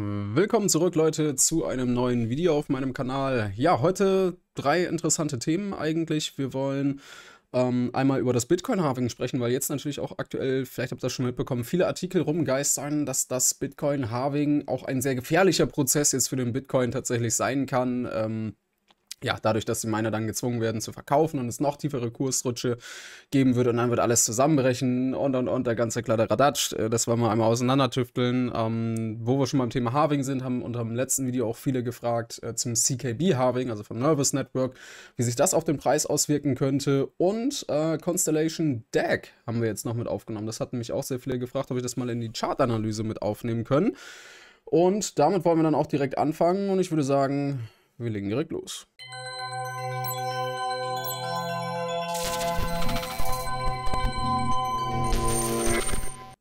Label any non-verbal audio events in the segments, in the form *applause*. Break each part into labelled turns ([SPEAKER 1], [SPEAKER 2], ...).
[SPEAKER 1] Willkommen zurück, Leute, zu einem neuen Video auf meinem Kanal. Ja, heute drei interessante Themen eigentlich. Wir wollen ähm, einmal über das Bitcoin-Halving sprechen, weil jetzt natürlich auch aktuell, vielleicht habt ihr das schon mitbekommen, viele Artikel rumgeistern, dass das Bitcoin-Halving auch ein sehr gefährlicher Prozess jetzt für den Bitcoin tatsächlich sein kann. Ähm, ja, dadurch, dass die Miner dann gezwungen werden zu verkaufen und es noch tiefere Kursrutsche geben wird und dann wird alles zusammenbrechen und und und der ganze Kladderadatsch, äh, das wollen wir einmal auseinandertüfteln. Ähm, wo wir schon beim Thema Harving sind, haben unter dem letzten Video auch viele gefragt äh, zum CKB Harving, also vom Nervous Network, wie sich das auf den Preis auswirken könnte und äh, Constellation Deck haben wir jetzt noch mit aufgenommen. Das hatten mich auch sehr viele gefragt, ob ich das mal in die Chartanalyse mit aufnehmen können. Und damit wollen wir dann auch direkt anfangen und ich würde sagen, wir legen direkt los.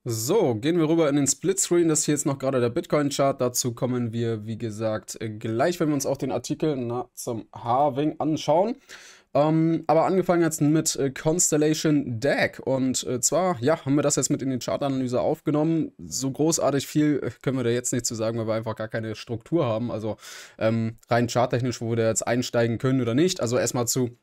[SPEAKER 1] So, gehen wir rüber in den Splitscreen. Das hier ist noch gerade der Bitcoin-Chart. Dazu kommen wir, wie gesagt, gleich, wenn wir uns auch den Artikel na, zum Harving anschauen. Ähm, aber angefangen jetzt mit äh, Constellation Deck. Und äh, zwar, ja, haben wir das jetzt mit in die Chartanalyse aufgenommen. So großartig viel äh, können wir da jetzt nicht zu sagen, weil wir einfach gar keine Struktur haben. Also ähm, rein charttechnisch, wo wir da jetzt einsteigen können oder nicht. Also erstmal zu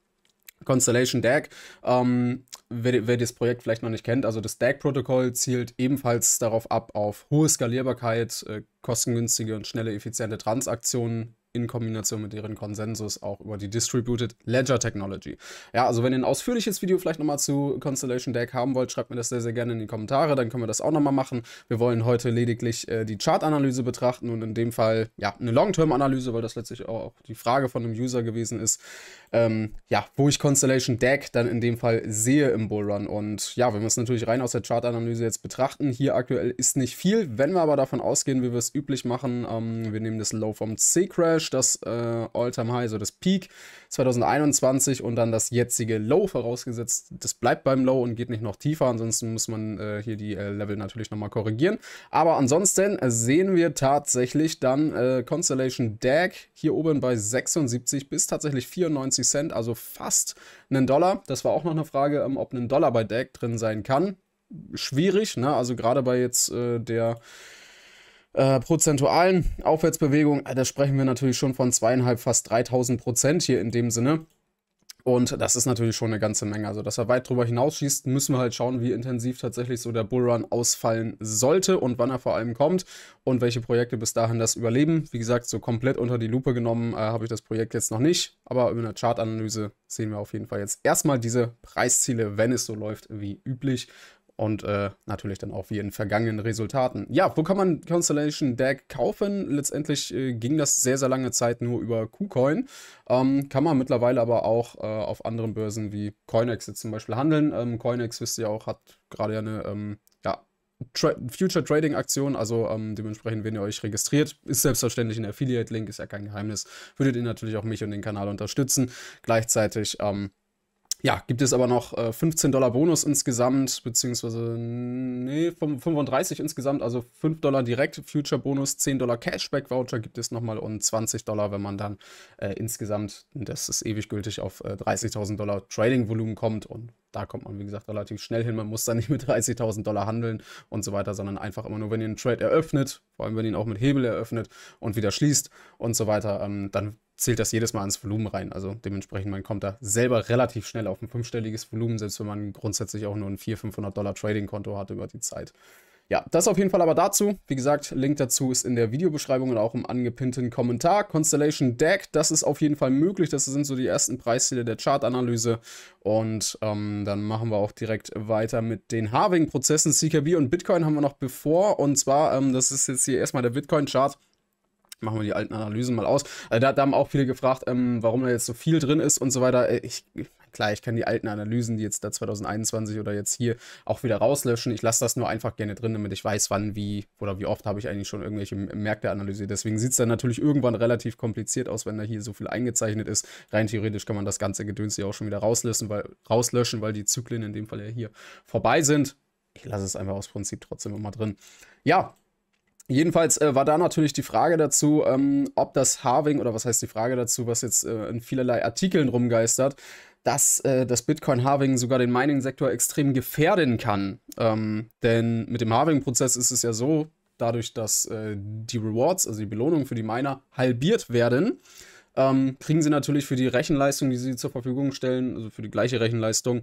[SPEAKER 1] Constellation DAG. Ähm, wer, wer, das Projekt vielleicht noch nicht kennt, also das DAG-Protokoll zielt ebenfalls darauf ab, auf hohe Skalierbarkeit, äh, kostengünstige und schnelle, effiziente Transaktionen in Kombination mit deren Konsensus auch über die Distributed Ledger Technology. Ja, also wenn ihr ein ausführliches Video vielleicht nochmal zu Constellation Deck haben wollt, schreibt mir das sehr, sehr gerne in die Kommentare, dann können wir das auch nochmal machen. Wir wollen heute lediglich äh, die Chart-Analyse betrachten und in dem Fall, ja, eine Long-Term-Analyse, weil das letztlich auch die Frage von einem User gewesen ist, ähm, ja, wo ich Constellation Deck dann in dem Fall sehe im Bullrun. Und ja, wenn wir es natürlich rein aus der Chart-Analyse jetzt betrachten, hier aktuell ist nicht viel, wenn wir aber davon ausgehen, wie wir es üblich machen, ähm, wir nehmen das Low vom C-Crash, Range, das äh, All-Time High, also das Peak 2021 und dann das jetzige Low vorausgesetzt. Das bleibt beim Low und geht nicht noch tiefer. Ansonsten muss man äh, hier die äh, Level natürlich nochmal korrigieren. Aber ansonsten äh, sehen wir tatsächlich dann äh, Constellation DAG hier oben bei 76 bis tatsächlich 94 Cent, also fast einen Dollar. Das war auch noch eine Frage, ähm, ob ein Dollar bei DAG drin sein kann. Schwierig, ne? Also gerade bei jetzt äh, der äh, prozentualen Aufwärtsbewegung, äh, da sprechen wir natürlich schon von zweieinhalb, fast 3000 Prozent hier in dem Sinne. Und das ist natürlich schon eine ganze Menge. Also, dass er weit drüber hinausschießt, müssen wir halt schauen, wie intensiv tatsächlich so der Bullrun ausfallen sollte und wann er vor allem kommt und welche Projekte bis dahin das überleben. Wie gesagt, so komplett unter die Lupe genommen äh, habe ich das Projekt jetzt noch nicht. Aber über eine Chartanalyse sehen wir auf jeden Fall jetzt erstmal diese Preisziele, wenn es so läuft wie üblich. Und äh, natürlich dann auch wie in vergangenen Resultaten. Ja, wo kann man Constellation Deck kaufen? Letztendlich äh, ging das sehr, sehr lange Zeit nur über KuCoin. Ähm, kann man mittlerweile aber auch äh, auf anderen Börsen wie Coinex jetzt zum Beispiel handeln. Ähm, Coinex, wisst ihr auch, hat gerade eine ähm, ja, Tra Future Trading Aktion. Also ähm, dementsprechend, wenn ihr euch registriert, ist selbstverständlich ein Affiliate-Link, ist ja kein Geheimnis. Würdet ihr natürlich auch mich und den Kanal unterstützen. Gleichzeitig ähm, ja, gibt es aber noch äh, 15 Dollar Bonus insgesamt, beziehungsweise nee, 35 insgesamt, also 5 Dollar direkt Future Bonus, 10 Dollar Cashback Voucher gibt es nochmal und 20 Dollar, wenn man dann äh, insgesamt, das ist ewig gültig, auf äh, 30.000 Dollar Trading Volumen kommt und da kommt man, wie gesagt, relativ schnell hin. Man muss da nicht mit 30.000 Dollar handeln und so weiter, sondern einfach immer nur, wenn ihr einen Trade eröffnet, vor allem wenn ihr ihn auch mit Hebel eröffnet und wieder schließt und so weiter, ähm, dann zählt das jedes Mal ans Volumen rein. Also dementsprechend, man kommt da selber relativ schnell auf ein fünfstelliges Volumen, selbst wenn man grundsätzlich auch nur ein 400, 500 Dollar Trading-Konto hat über die Zeit. Ja, das auf jeden Fall aber dazu. Wie gesagt, Link dazu ist in der Videobeschreibung und auch im angepinnten Kommentar. Constellation Deck, das ist auf jeden Fall möglich. Das sind so die ersten Preisziele der Chartanalyse. Und ähm, dann machen wir auch direkt weiter mit den Harving-Prozessen. CKB und Bitcoin haben wir noch bevor. Und zwar, ähm, das ist jetzt hier erstmal der Bitcoin-Chart machen wir die alten Analysen mal aus. Also da, da, haben auch viele gefragt, ähm, warum da jetzt so viel drin ist und so weiter. Äh, ich, klar, ich kann die alten Analysen, die jetzt da 2021 oder jetzt hier auch wieder rauslöschen. Ich lasse das nur einfach gerne drin, damit ich weiß, wann, wie oder wie oft habe ich eigentlich schon irgendwelche Märkte analysiert. Deswegen sieht es dann natürlich irgendwann relativ kompliziert aus, wenn da hier so viel eingezeichnet ist. Rein theoretisch kann man das ganze Gedöns hier auch schon wieder rauslöschen, weil, rauslöschen, weil die Zyklen in dem Fall ja hier vorbei sind. Ich lasse es einfach aus Prinzip trotzdem immer drin. Ja, Jedenfalls äh, war da natürlich die Frage dazu, ähm, ob das Harving, oder was heißt die Frage dazu, was jetzt äh, in vielerlei Artikeln rumgeistert, dass äh, das Bitcoin-Harving sogar den Mining-Sektor extrem gefährden kann. Ähm, denn mit dem Harving-Prozess ist es ja so, dadurch, dass äh, die Rewards, also die Belohnungen für die Miner, halbiert werden, ähm, kriegen sie natürlich für die Rechenleistung, die sie zur Verfügung stellen, also für die gleiche Rechenleistung,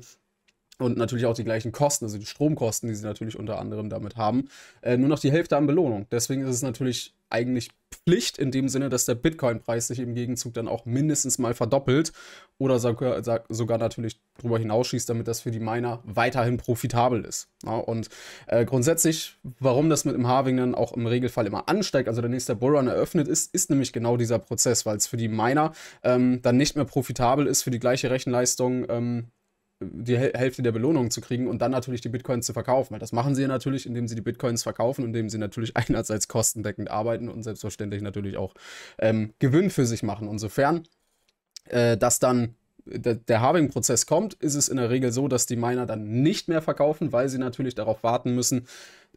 [SPEAKER 1] und natürlich auch die gleichen Kosten, also die Stromkosten, die sie natürlich unter anderem damit haben, äh, nur noch die Hälfte an Belohnung. Deswegen ist es natürlich eigentlich Pflicht in dem Sinne, dass der Bitcoin-Preis sich im Gegenzug dann auch mindestens mal verdoppelt oder sogar, sogar natürlich darüber hinausschießt, damit das für die Miner weiterhin profitabel ist. Ja, und äh, grundsätzlich, warum das mit dem Harving dann auch im Regelfall immer ansteigt, also der nächste Bullrun eröffnet ist, ist nämlich genau dieser Prozess, weil es für die Miner ähm, dann nicht mehr profitabel ist, für die gleiche Rechenleistung. Ähm, die Hälfte der Belohnung zu kriegen und dann natürlich die Bitcoins zu verkaufen. Weil das machen sie ja natürlich, indem sie die Bitcoins verkaufen, indem sie natürlich *laughs* einerseits kostendeckend arbeiten und selbstverständlich natürlich auch ähm, Gewinn für sich machen. Insofern, äh, dass dann der, der Harving-Prozess kommt, ist es in der Regel so, dass die Miner dann nicht mehr verkaufen, weil sie natürlich darauf warten müssen,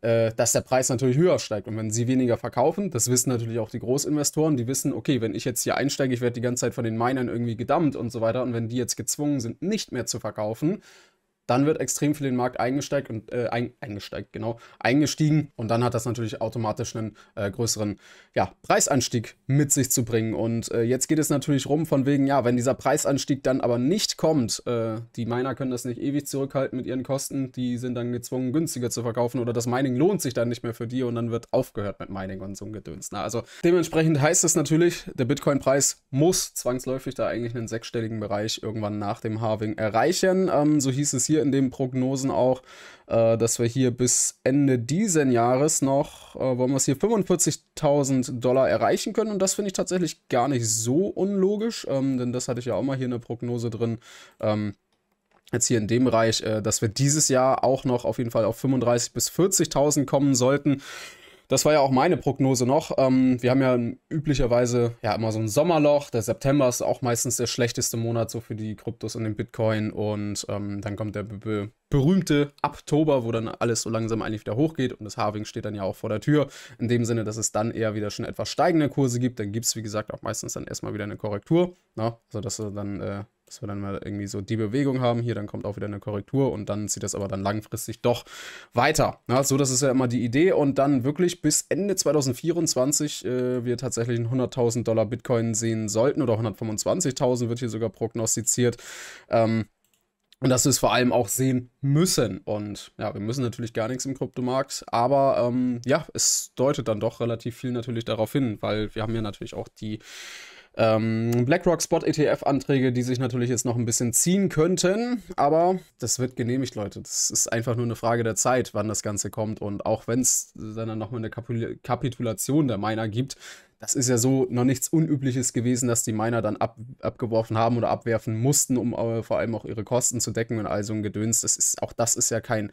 [SPEAKER 1] äh, dass der Preis natürlich höher steigt. Und wenn sie weniger verkaufen, das wissen natürlich auch die Großinvestoren, die wissen, okay, wenn ich jetzt hier einsteige, ich werde die ganze Zeit von den Minern irgendwie gedammt und so weiter. Und wenn die jetzt gezwungen sind, nicht mehr zu verkaufen, dann wird extrem viel in den Markt eingesteigt und äh, ein, eingesteigt, genau, eingestiegen und dann hat das natürlich automatisch einen äh, größeren ja, Preisanstieg mit sich zu bringen. Und äh, jetzt geht es natürlich rum von wegen, ja, wenn dieser Preisanstieg dann aber nicht kommt, äh, die Miner können das nicht ewig zurückhalten mit ihren Kosten, die sind dann gezwungen, günstiger zu verkaufen oder das Mining lohnt sich dann nicht mehr für die und dann wird aufgehört mit Mining und so ein Gedöns. Na, ne? also dementsprechend heißt es natürlich, der Bitcoin-Preis muss zwangsläufig da eigentlich einen sechsstelligen Bereich irgendwann nach dem Harving erreichen. Ähm, so hieß es hier hier in den Prognosen auch, äh, dass wir hier bis Ende diesen Jahres noch, äh, wollen wir es hier 45.000 Dollar erreichen können. Und das finde ich tatsächlich gar nicht so unlogisch, ähm, denn das hatte ich ja auch mal hier in der Prognose drin. Ähm, jetzt hier in dem Bereich, äh, dass wir dieses Jahr auch noch auf jeden Fall auf 35.000 bis 40.000 kommen sollten. Das war ja auch meine Prognose noch. Ähm, wir haben ja üblicherweise ja immer so ein Sommerloch. Der September ist auch meistens der schlechteste Monat so für die Kryptos und den Bitcoin. Und ähm, dann kommt der berühmte Oktober, wo dann alles so langsam eigentlich wieder hochgeht. Und das Harving steht dann ja auch vor der Tür. In dem Sinne, dass es dann eher wieder schon etwas steigende Kurse gibt. Dann gibt es, wie gesagt, auch meistens dann erstmal wieder eine Korrektur. Na? Also, du dann äh, dass wir dann mal irgendwie so die Bewegung haben. Hier, dann kommt auch wieder eine Korrektur und dann zieht das aber dann langfristig doch weiter. Ja, so, das ist ja immer die Idee. Und dann wirklich bis Ende 2024 äh, wir tatsächlich 100.000 Dollar Bitcoin sehen sollten oder 125.000 wird hier sogar prognostiziert. Ähm, und dass wir es vor allem auch sehen müssen. Und ja, wir müssen natürlich gar nichts im Kryptomarkt, aber ähm, ja, es deutet dann doch relativ viel natürlich darauf hin, weil wir haben ja natürlich auch die ähm, BlackRock Spot ETF Anträge, die sich natürlich jetzt noch ein bisschen ziehen könnten, aber das wird genehmigt, Leute. Das ist einfach nur eine Frage der Zeit, wann das Ganze kommt und auch wenn es dann nochmal eine Kapul Kapitulation der Miner gibt, das ist ja so noch nichts Unübliches gewesen, dass die Miner dann ab, abgeworfen haben oder abwerfen mussten, um äh, vor allem auch ihre Kosten zu decken und all so ein Gedöns. Das ist, auch das ist ja kein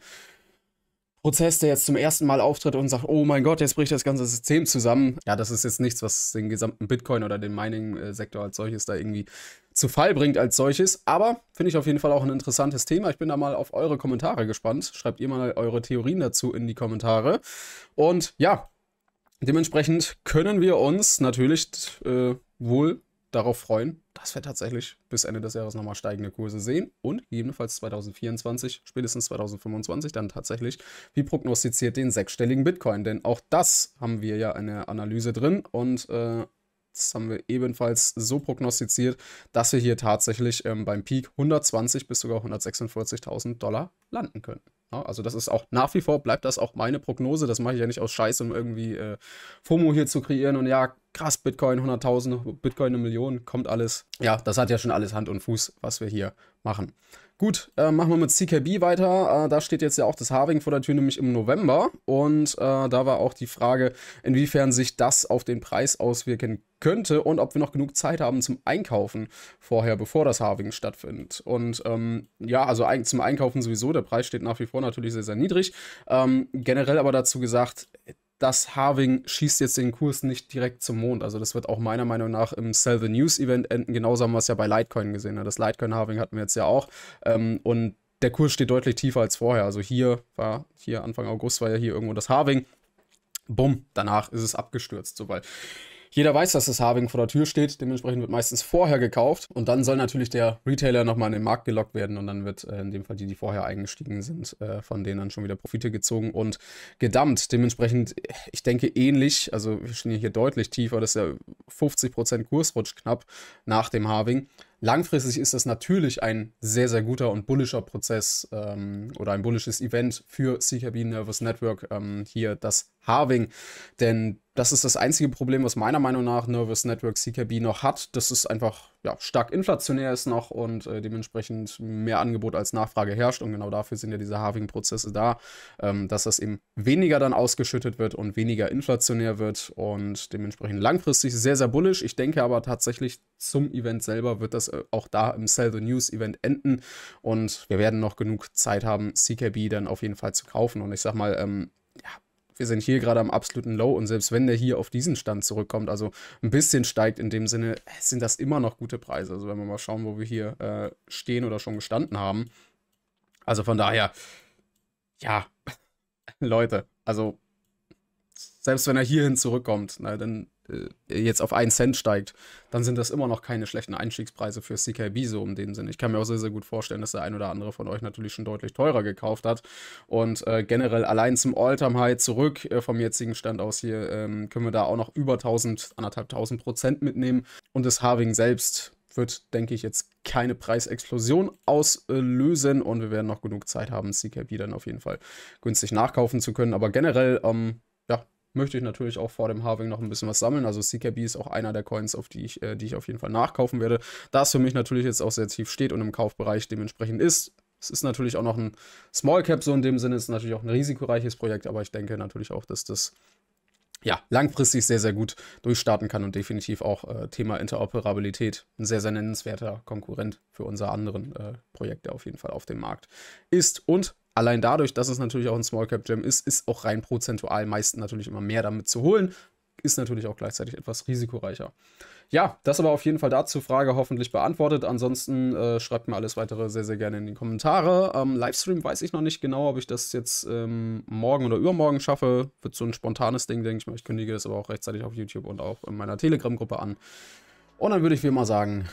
[SPEAKER 1] Prozess, der jetzt zum ersten Mal auftritt und sagt, oh mein Gott, jetzt bricht das ganze System zusammen. Ja, das ist jetzt nichts, was den gesamten Bitcoin oder den Mining-Sektor als solches da irgendwie zu Fall bringt als solches. Aber finde ich auf jeden Fall auch ein interessantes Thema. Ich bin da mal auf eure Kommentare gespannt. Schreibt ihr mal eure Theorien dazu in die Kommentare. Und ja, dementsprechend können wir uns natürlich äh, wohl darauf freuen, dass wir tatsächlich bis Ende des Jahres nochmal steigende Kurse sehen und jedenfalls 2024, spätestens 2025 dann tatsächlich, wie prognostiziert, den sechsstelligen Bitcoin. Denn auch das haben wir ja in der Analyse drin und äh, das haben wir ebenfalls so prognostiziert, dass wir hier tatsächlich ähm, beim Peak 120 bis sogar 146.000 Dollar landen können. also das ist auch nach wie vor, bleibt das auch meine Prognose. Das mache ich ja nicht aus Scheiß, um irgendwie äh, FOMO hier zu kreieren und ja, krass, Bitcoin 100.000, Bitcoin eine Million, kommt alles. Ja, das hat ja schon alles Hand und Fuß, was wir hier machen. Gut, äh, machen wir mit CKB weiter. Äh, da steht jetzt ja auch das Harving vor der Tür, nämlich im November. Und äh, da war auch die Frage, inwiefern sich das auf den Preis auswirken könnte und ob wir noch genug Zeit haben zum Einkaufen vorher, bevor das Harving stattfindet. Und ähm, ja, also ein, zum Einkaufen sowieso. Der Preis steht nach wie vor natürlich sehr, sehr niedrig. Ähm, generell aber dazu gesagt, dass Harving schießt jetzt den Kurs nicht direkt zum Mond. Also das wird auch meiner Meinung nach im Sell the News Event enden. Genauso haben wir es ja bei Litecoin gesehen. Ne? Das Litecoin Harving hatten wir jetzt ja auch. Ähm, und der Kurs steht deutlich tiefer als vorher. Also hier war, hier Anfang August war ja hier irgendwo das Harving. Bumm, danach ist es abgestürzt, so weil jeder weiß, dass das Harving vor der Tür steht, dementsprechend wird meistens vorher gekauft und dann soll natürlich der Retailer nochmal in den Markt gelockt werden und dann wird äh, in dem Fall die, die vorher eingestiegen sind, äh, von denen dann schon wieder Profite gezogen und gedammt. Dementsprechend, äh, ich denke ähnlich, also wir stehen hier deutlich tiefer, das ist ja 50% Kursrutsch knapp nach dem Harving. Langfristig ist das natürlich ein sehr, sehr guter und bullischer Prozess ähm, oder ein bullisches Event für CKB Nervous Network, ähm, hier das Harving. Denn das ist das einzige Problem, was meiner Meinung nach Nervous Network CKB noch hat. Das ist einfach ja, stark inflationär ist noch und äh, dementsprechend mehr Angebot als Nachfrage herrscht. Und genau dafür sind ja diese Halving-Prozesse da, ähm, dass das eben weniger dann ausgeschüttet wird und weniger inflationär wird und dementsprechend langfristig sehr, sehr bullisch. Ich denke aber tatsächlich zum Event selber wird das äh, auch da im Sell the News Event enden und wir werden noch genug Zeit haben, CKB dann auf jeden Fall zu kaufen. Und ich sag mal, ähm, ja, wir sind hier gerade am absoluten Low und selbst wenn der hier auf diesen Stand zurückkommt, also ein bisschen steigt in dem Sinne, sind das immer noch gute Preise. Also wenn wir mal schauen, wo wir hier äh, stehen oder schon gestanden haben. Also von daher, ja, *laughs* Leute, also selbst wenn er hierhin zurückkommt, na, ne, dann äh, jetzt auf einen Cent steigt, dann sind das immer noch keine schlechten Einstiegspreise für CKB so in dem Sinne. Ich kann mir auch sehr, sehr gut vorstellen, dass der ein oder andere von euch natürlich schon deutlich teurer gekauft hat. Und äh, generell allein zum All-Time-High zurück äh, vom jetzigen Stand aus hier ähm, können wir da auch noch über 1000, anderthalb tausend Prozent mitnehmen. Und das Harving selbst wird, denke ich, jetzt keine Preisexplosion auslösen und wir werden noch genug Zeit haben, CKB dann auf jeden Fall günstig nachkaufen zu können. Aber generell ähm, möchte ich natürlich auch vor dem Harving noch ein bisschen was sammeln. Also CKB ist auch einer der Coins, auf die ich, äh, die ich auf jeden Fall nachkaufen werde. Da es für mich natürlich jetzt auch sehr tief steht und im Kaufbereich dementsprechend ist. Es ist natürlich auch noch ein Small Cap, so in dem Sinne ist es natürlich auch ein risikoreiches Projekt, aber ich denke natürlich auch, dass das ja, langfristig sehr, sehr gut durchstarten kann und definitiv auch äh, Thema Interoperabilität ein sehr, sehr nennenswerter Konkurrent für unsere anderen äh, Projekte auf jeden Fall auf dem Markt ist. Und allein dadurch, dass es natürlich auch ein Small Cap Gem ist, ist auch rein prozentual meistens natürlich immer mehr damit zu holen, ist natürlich auch gleichzeitig etwas risikoreicher. Ja, das aber auf jeden Fall dazu. Frage hoffentlich beantwortet. Ansonsten äh, schreibt mir alles weitere sehr, sehr gerne in die Kommentare. Ähm, Livestream weiß ich noch nicht genau, ob ich das jetzt ähm, morgen oder übermorgen schaffe. Wird so ein spontanes Ding, denke ich mal. Ich kündige das aber auch rechtzeitig auf YouTube und auch in meiner Telegram-Gruppe an. Und dann würde ich wie immer sagen,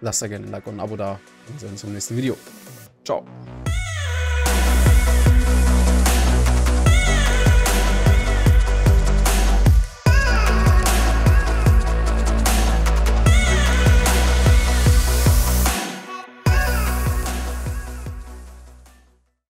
[SPEAKER 1] lasst da gerne ein Like und ein Abo da und wir sehen uns im nächsten Video. Ciao.